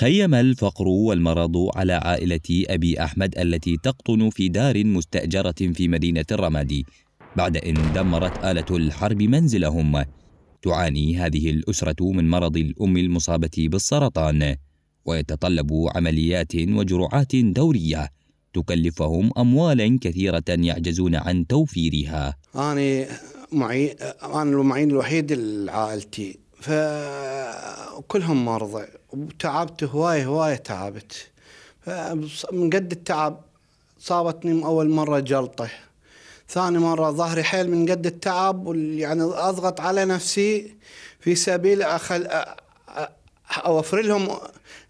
خيم الفقر والمرض على عائلة أبي أحمد التي تقطن في دار مستأجرة في مدينة الرمادي بعد أن دمرت آلة الحرب منزلهم تعاني هذه الأسرة من مرض الأم المصابة بالسرطان ويتطلب عمليات وجرعات دورية تكلفهم أموالا كثيرة يعجزون عن توفيرها أنا معي أنا المعين الوحيد لعائلتي فكلهم مرضى وتعبت هواي هواي تعبت من قد التعب صابتني أول مرة جلطة ثاني مرة ظهري حيل من قد التعب يعني أضغط على نفسي في سبيل أخل أوفر لهم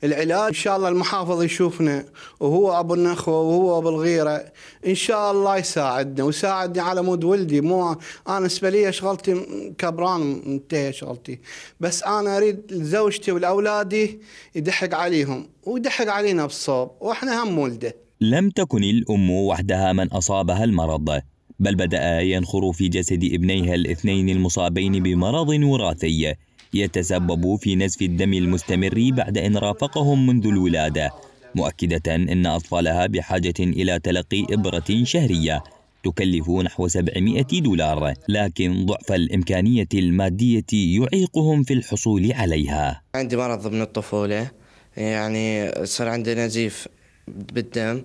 العلاج ان شاء الله المحافظ يشوفنا وهو ابو النخوه وهو ابو الغيره ان شاء الله يساعدنا ويساعدني على مود ولدي مو انا بالنسبه لي شغلتي كبران منتهي شغلتي بس انا اريد زوجتي والاولادي يدحق عليهم ويدحق علينا بالصوب واحنا هم ولده لم تكن الام وحدها من اصابها المرض بل بدأ ينخر في جسد ابنيها الاثنين المصابين بمرض وراثي يتسبب في نزف الدم المستمر بعد أن رافقهم منذ الولادة مؤكدة أن أطفالها بحاجة إلى تلقي إبرة شهرية تكلف نحو 700 دولار لكن ضعف الإمكانية المادية يعيقهم في الحصول عليها عندي مرض من الطفولة يعني صار عندي نزيف بالدم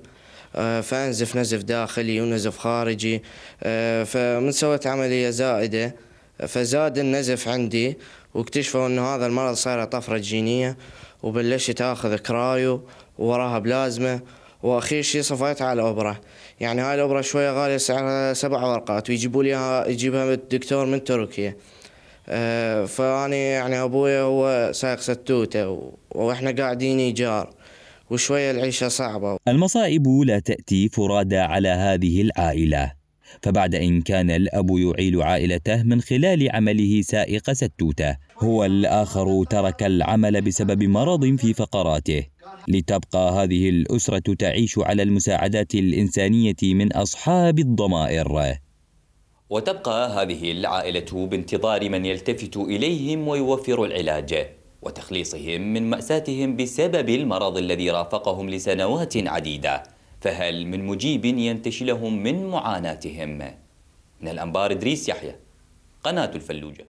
آه، فانزف نزف داخلي ونزف خارجي آه، فمن سويت عمليه زائده فزاد النزف عندي واكتشفوا انه هذا المرض صار طفره جينيه وبلشت اخذ كرايو ووراها بلازما واخير شيء صفيت على الاوبرا يعني هاي الاوبرا شويه غاليه سعرها سبع ورقات ويجيبوا لي يجيبها الدكتور من تركيا آه، فاني يعني ابوي هو سايق ستوته واحنا قاعدين ايجار وشوية العيشة صعبة المصائب لا تأتي فرادى على هذه العائلة فبعد إن كان الأب يعيل عائلته من خلال عمله سائق ستوتة هو الآخر ترك العمل بسبب مرض في فقراته لتبقى هذه الأسرة تعيش على المساعدات الإنسانية من أصحاب الضمائر وتبقى هذه العائلة بانتظار من يلتفت إليهم ويوفر العلاج وتخليصهم من مأساتهم بسبب المرض الذي رافقهم لسنوات عديدة فهل من مجيب ينتشلهم من معاناتهم؟ من الأنبار دريس يحيى قناة الفلوجة